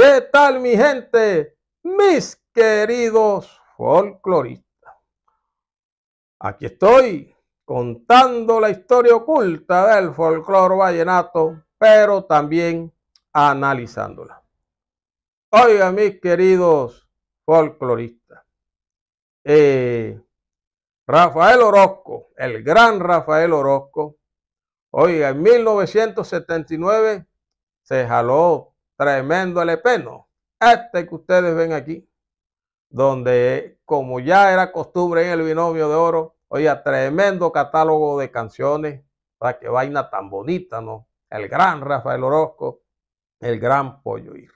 ¿Qué tal mi gente? Mis queridos folcloristas. Aquí estoy contando la historia oculta del folclor vallenato, pero también analizándola. Oiga, mis queridos folcloristas. Eh, Rafael Orozco, el gran Rafael Orozco, oiga, en 1979 se jaló tremendo ¿no? este que ustedes ven aquí, donde como ya era costumbre en el binomio de oro, oiga, tremendo catálogo de canciones, para que vaina tan bonita, ¿no? El gran Rafael Orozco, el gran Pollo Ir.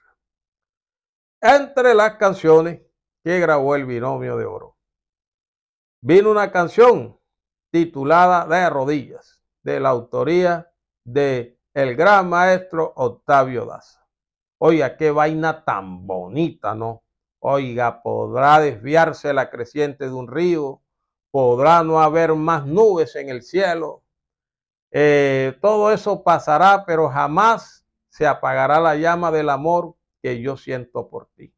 Entre las canciones que grabó el binomio de oro, vino una canción titulada De rodillas, de la autoría de el gran maestro Octavio Daza. Oiga, qué vaina tan bonita, ¿no? Oiga, podrá desviarse la creciente de un río, podrá no haber más nubes en el cielo. Eh, todo eso pasará, pero jamás se apagará la llama del amor que yo siento por ti.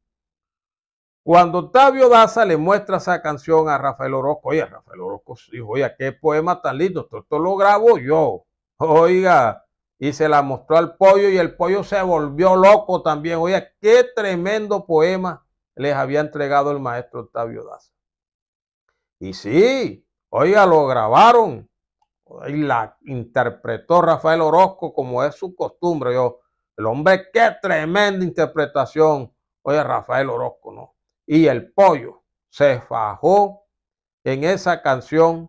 Cuando Octavio Daza le muestra esa canción a Rafael Orozco, oye, Rafael Orozco dijo, oiga, qué poema tan lindo, esto lo grabo yo. Oiga, y se la mostró al pollo y el pollo se volvió loco también. Oiga, qué tremendo poema les había entregado el maestro Octavio Daza. Y sí, oiga, lo grabaron y la interpretó Rafael Orozco como es su costumbre. Yo, el hombre, qué tremenda interpretación. Oye, Rafael Orozco, ¿no? Y el pollo se fajó en esa canción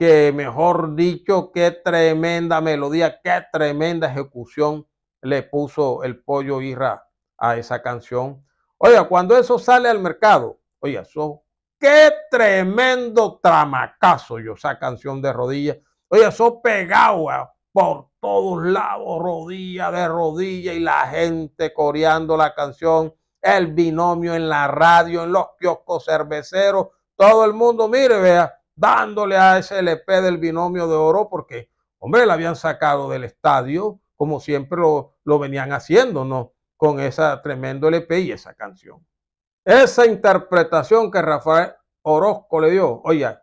que mejor dicho, qué tremenda melodía, qué tremenda ejecución le puso el pollo Irra a esa canción. Oiga, cuando eso sale al mercado, oiga, eso, qué tremendo tramacazo yo esa canción de rodillas. Oiga, eso pegaba por todos lados, rodilla de rodilla y la gente coreando la canción, el binomio en la radio, en los kioscos cerveceros, todo el mundo, mire, vea, dándole a ese LP del binomio de oro porque, hombre, la habían sacado del estadio, como siempre lo, lo venían haciendo, ¿no? Con esa tremendo LP y esa canción. Esa interpretación que Rafael Orozco le dio, oye,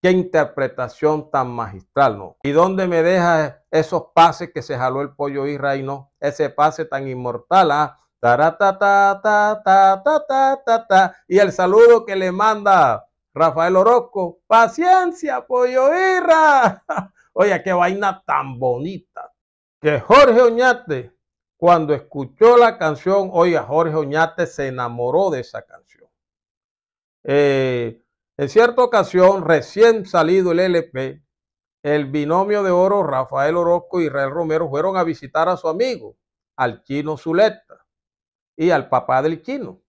qué interpretación tan magistral, ¿no? ¿Y dónde me deja esos pases que se jaló el pollo Israel, no? Ese pase tan inmortal, ¿ah? ta, ta, ta, ta, ta, ta, ta, ta, y el saludo que le manda Rafael Orozco, paciencia, pollo irra. Oye, qué vaina tan bonita. Que Jorge Oñate, cuando escuchó la canción, oiga, Jorge Oñate se enamoró de esa canción. Eh, en cierta ocasión, recién salido el LP, el binomio de oro Rafael Orozco y Israel Romero fueron a visitar a su amigo, al chino Zuleta, y al papá del chino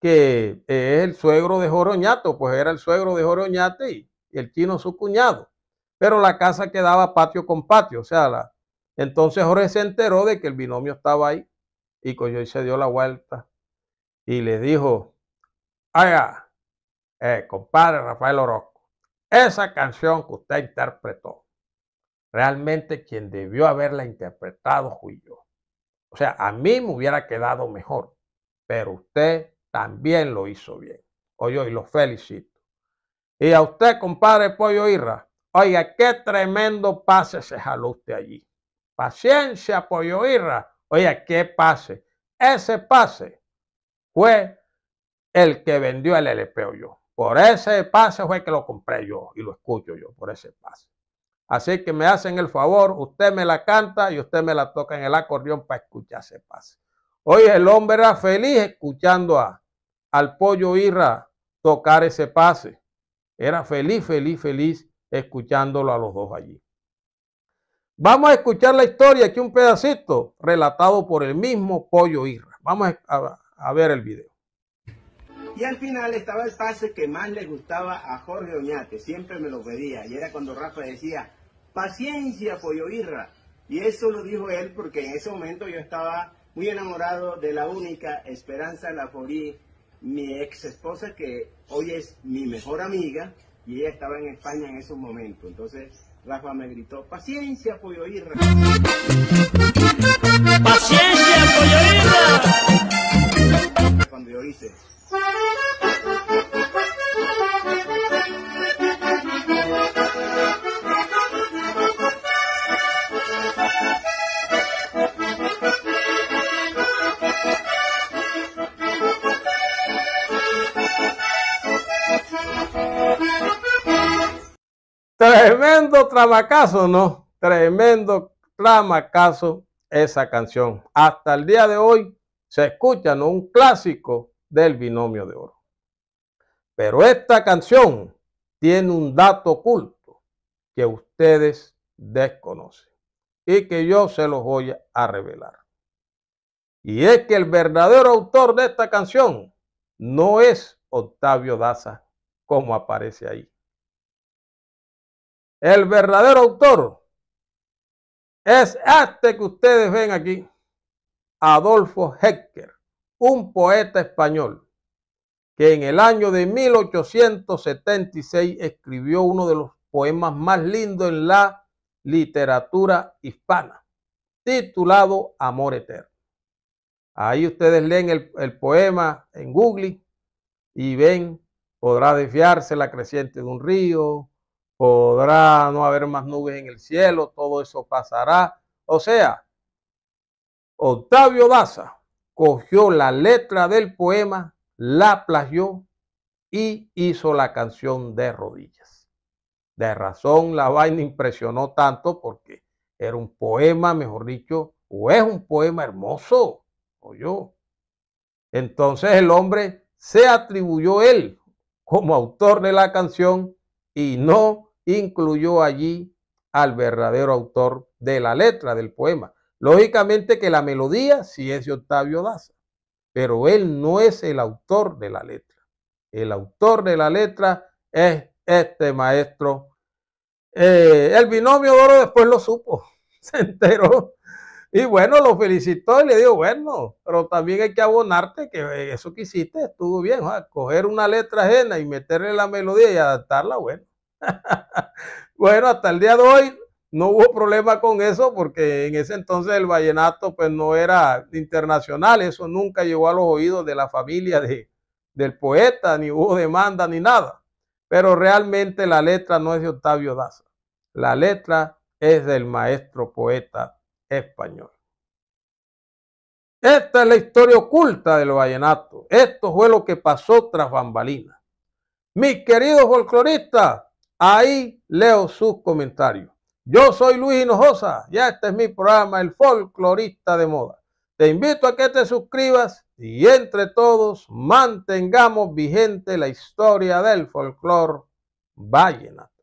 que es el suegro de Joroñato, pues era el suegro de Joroñate y, el chino su cuñado. Pero la casa quedaba patio con patio, o sea, entonces Jorge se enteró de que el binomio estaba ahí y y se dio la vuelta y le dijo, haga, eh, compadre Rafael Orozco, esa canción que usted interpretó, realmente quien debió haberla interpretado fui yo. O sea, a mí me hubiera quedado mejor, pero usted también lo hizo bien. Oye, y lo felicito. Y a usted, compadre Pollo Irra, oiga, qué tremendo pase se jaló usted allí. Paciencia, Pollo Irra. Oiga, qué pase. Ese pase fue el que vendió el LP yo. Por ese pase fue que lo compré yo y lo escucho yo, por ese pase. Así que me hacen el favor, usted me la canta y usted me la toca en el acordeón para escuchar ese pase. Oye, el hombre era feliz escuchando a, al pollo Irra tocar ese pase. Era feliz, feliz, feliz escuchándolo a los dos allí. Vamos a escuchar la historia, aquí un pedacito relatado por el mismo pollo Irra. Vamos a, a ver el video. Y al final estaba el pase que más le gustaba a Jorge Oñate, siempre me lo pedía, y era cuando Rafa decía, paciencia, pollo Irra. Y eso lo dijo él porque en ese momento yo estaba muy enamorado de la única Esperanza la Laforí, mi ex esposa que hoy es mi mejor amiga y ella estaba en España en esos momentos. Entonces Rafa me gritó, paciencia, pollo ir. Paciencia, pollo Tremendo tramacazo, ¿no? Tremendo tramacazo esa canción. Hasta el día de hoy se escucha, ¿no? Un clásico del binomio de oro. Pero esta canción tiene un dato oculto que ustedes desconocen y que yo se los voy a revelar. Y es que el verdadero autor de esta canción no es Octavio Daza, como aparece ahí. El verdadero autor es este que ustedes ven aquí, Adolfo Hecker, un poeta español que en el año de 1876 escribió uno de los poemas más lindos en la literatura hispana, titulado Amor Eterno. Ahí ustedes leen el, el poema en Google y ven, podrá desviarse la creciente de un río, podrá no haber más nubes en el cielo, todo eso pasará. O sea, Octavio Daza cogió la letra del poema, la plagió y hizo la canción de rodillas. De razón la vaina impresionó tanto porque era un poema, mejor dicho, o es un poema hermoso, o yo. Entonces el hombre se atribuyó él como autor de la canción y no incluyó allí al verdadero autor de la letra del poema. Lógicamente que la melodía sí es de Octavio Daza, pero él no es el autor de la letra. El autor de la letra es este maestro. Eh, el binomio de oro después lo supo, se enteró. Y bueno, lo felicitó y le dijo, bueno, pero también hay que abonarte que eso que hiciste estuvo bien. Coger una letra ajena y meterle la melodía y adaptarla, bueno, bueno, hasta el día de hoy no hubo problema con eso porque en ese entonces el vallenato pues no era internacional, eso nunca llegó a los oídos de la familia de, del poeta, ni hubo demanda ni nada. Pero realmente la letra no es de Octavio Daza, la letra es del maestro poeta español. Esta es la historia oculta del vallenato. Esto fue lo que pasó tras bambalinas. Mis queridos folcloristas, Ahí leo sus comentarios. Yo soy Luis Hinojosa y este es mi programa El Folclorista de Moda. Te invito a que te suscribas y entre todos mantengamos vigente la historia del folclor vallenato.